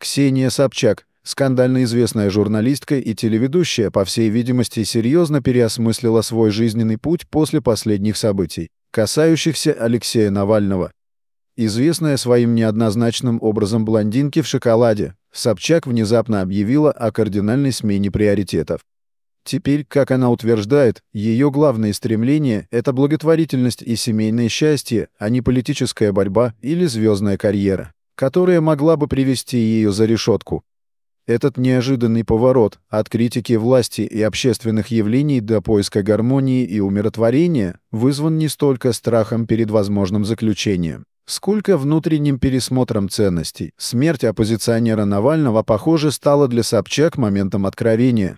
Ксения Собчак, скандально известная журналистка и телеведущая, по всей видимости, серьезно переосмыслила свой жизненный путь после последних событий, касающихся Алексея Навального. Известная своим неоднозначным образом блондинки в шоколаде, Собчак внезапно объявила о кардинальной смене приоритетов. Теперь, как она утверждает, ее главные стремления – это благотворительность и семейное счастье, а не политическая борьба или звездная карьера которая могла бы привести ее за решетку. Этот неожиданный поворот от критики власти и общественных явлений до поиска гармонии и умиротворения вызван не столько страхом перед возможным заключением, сколько внутренним пересмотром ценностей. Смерть оппозиционера Навального, похоже, стала для Собчак моментом откровения.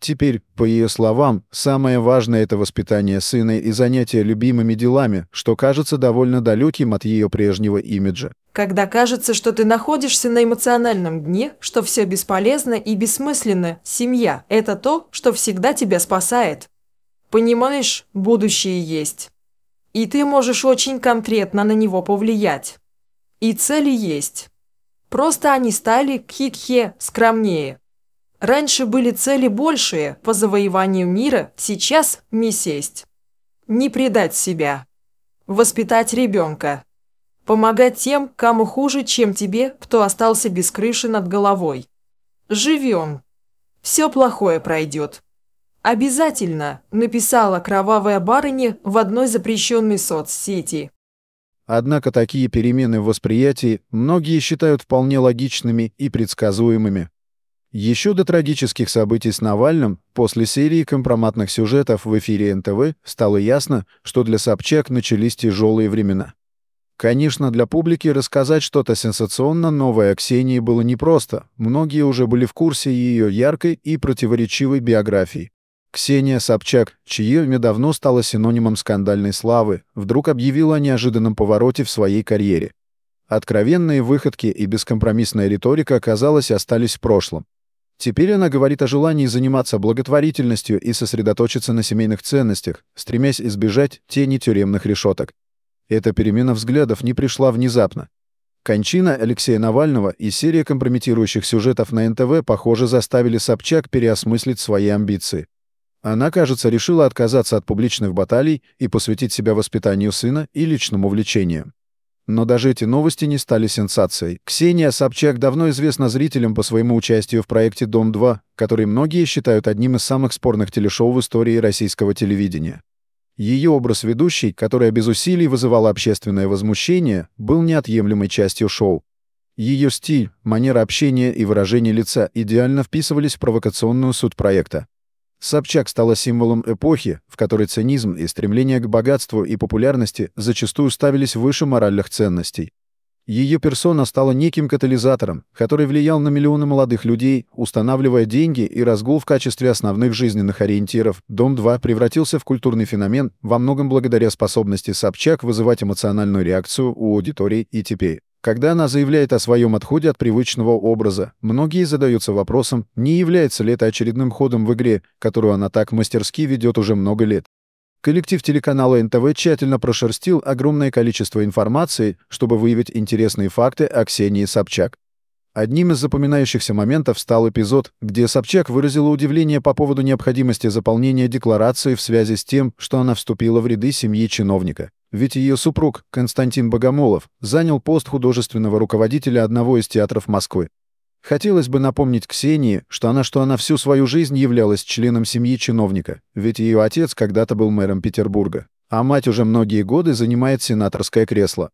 Теперь, по ее словам, самое важное — это воспитание сына и занятие любимыми делами, что кажется довольно далеким от ее прежнего имиджа. Когда кажется, что ты находишься на эмоциональном дне, что все бесполезно и бессмысленно, семья – это то, что всегда тебя спасает. Понимаешь, будущее есть. И ты можешь очень конкретно на него повлиять. И цели есть. Просто они стали кхе-кхе скромнее. Раньше были цели большие по завоеванию мира, сейчас не сесть. Не предать себя. Воспитать ребенка. Помогать тем, кому хуже, чем тебе, кто остался без крыши над головой. Живем. Все плохое пройдет. «Обязательно», – написала кровавая барыня в одной запрещенной соцсети. Однако такие перемены в восприятии многие считают вполне логичными и предсказуемыми. Еще до трагических событий с Навальным, после серии компроматных сюжетов в эфире НТВ, стало ясно, что для Собчак начались тяжелые времена. Конечно, для публики рассказать что-то сенсационно новое о Ксении было непросто. Многие уже были в курсе ее яркой и противоречивой биографии. Ксения Собчак, чье имя давно стало синонимом скандальной славы, вдруг объявила о неожиданном повороте в своей карьере. Откровенные выходки и бескомпромиссная риторика, казалось, остались в прошлом. Теперь она говорит о желании заниматься благотворительностью и сосредоточиться на семейных ценностях, стремясь избежать тени тюремных решеток. Эта перемена взглядов не пришла внезапно. Кончина Алексея Навального и серия компрометирующих сюжетов на НТВ, похоже, заставили Собчак переосмыслить свои амбиции. Она, кажется, решила отказаться от публичных баталий и посвятить себя воспитанию сына и личным увлечениям. Но даже эти новости не стали сенсацией. Ксения Собчак давно известна зрителям по своему участию в проекте «Дом-2», который многие считают одним из самых спорных телешоу в истории российского телевидения. Ее образ ведущей, которая без усилий вызывала общественное возмущение, был неотъемлемой частью шоу. Ее стиль, манера общения и выражение лица идеально вписывались в провокационную суть проекта. Собчак стала символом эпохи, в которой цинизм и стремление к богатству и популярности зачастую ставились выше моральных ценностей. Ее персона стала неким катализатором, который влиял на миллионы молодых людей, устанавливая деньги и разгул в качестве основных жизненных ориентиров. «Дом-2» превратился в культурный феномен во многом благодаря способности Собчак вызывать эмоциональную реакцию у аудитории и теперь. Когда она заявляет о своем отходе от привычного образа, многие задаются вопросом, не является ли это очередным ходом в игре, которую она так мастерски ведет уже много лет. Коллектив телеканала НТВ тщательно прошерстил огромное количество информации, чтобы выявить интересные факты о Ксении Собчак. Одним из запоминающихся моментов стал эпизод, где Собчак выразила удивление по поводу необходимости заполнения декларации в связи с тем, что она вступила в ряды семьи чиновника. Ведь ее супруг, Константин Богомолов, занял пост художественного руководителя одного из театров Москвы. Хотелось бы напомнить Ксении, что она, что она всю свою жизнь являлась членом семьи чиновника, ведь ее отец когда-то был мэром Петербурга, а мать уже многие годы занимает сенаторское кресло.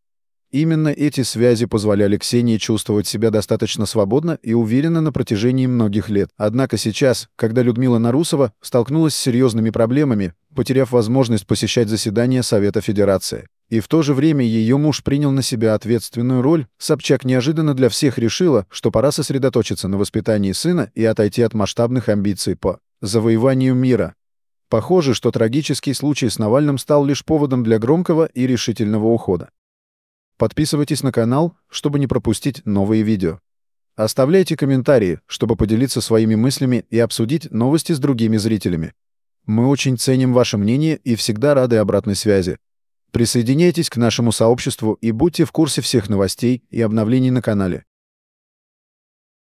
Именно эти связи позволяли Ксении чувствовать себя достаточно свободно и уверенно на протяжении многих лет. Однако сейчас, когда Людмила Нарусова столкнулась с серьезными проблемами, потеряв возможность посещать заседания Совета Федерации. И в то же время ее муж принял на себя ответственную роль, Собчак неожиданно для всех решила, что пора сосредоточиться на воспитании сына и отойти от масштабных амбиций по завоеванию мира. Похоже, что трагический случай с Навальным стал лишь поводом для громкого и решительного ухода. Подписывайтесь на канал, чтобы не пропустить новые видео. Оставляйте комментарии, чтобы поделиться своими мыслями и обсудить новости с другими зрителями. Мы очень ценим ваше мнение и всегда рады обратной связи. Присоединяйтесь к нашему сообществу и будьте в курсе всех новостей и обновлений на канале.